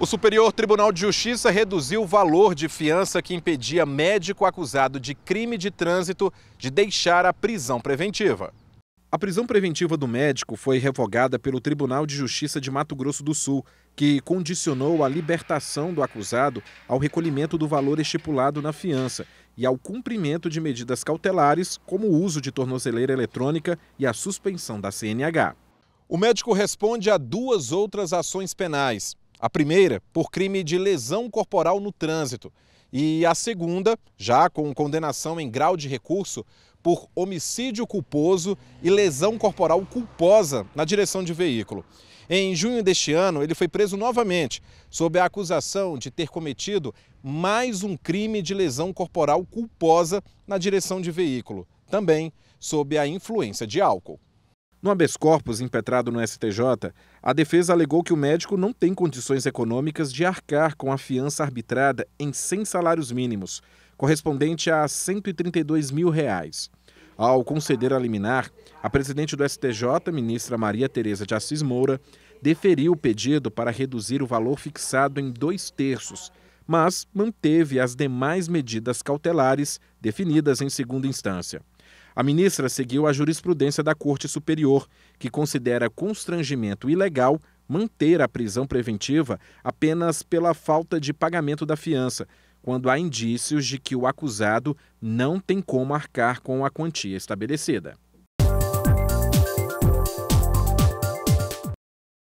O Superior Tribunal de Justiça reduziu o valor de fiança que impedia médico acusado de crime de trânsito de deixar a prisão preventiva. A prisão preventiva do médico foi revogada pelo Tribunal de Justiça de Mato Grosso do Sul, que condicionou a libertação do acusado ao recolhimento do valor estipulado na fiança e ao cumprimento de medidas cautelares, como o uso de tornozeleira eletrônica e a suspensão da CNH. O médico responde a duas outras ações penais, a primeira, por crime de lesão corporal no trânsito. E a segunda, já com condenação em grau de recurso, por homicídio culposo e lesão corporal culposa na direção de veículo. Em junho deste ano, ele foi preso novamente, sob a acusação de ter cometido mais um crime de lesão corporal culposa na direção de veículo, também sob a influência de álcool. No habeas corpus impetrado no STJ, a defesa alegou que o médico não tem condições econômicas de arcar com a fiança arbitrada em 100 salários mínimos, correspondente a 132 mil reais. Ao conceder a liminar, a presidente do STJ, ministra Maria Tereza de Assis Moura, deferiu o pedido para reduzir o valor fixado em dois terços, mas manteve as demais medidas cautelares definidas em segunda instância. A ministra seguiu a jurisprudência da Corte Superior, que considera constrangimento ilegal manter a prisão preventiva apenas pela falta de pagamento da fiança, quando há indícios de que o acusado não tem como arcar com a quantia estabelecida.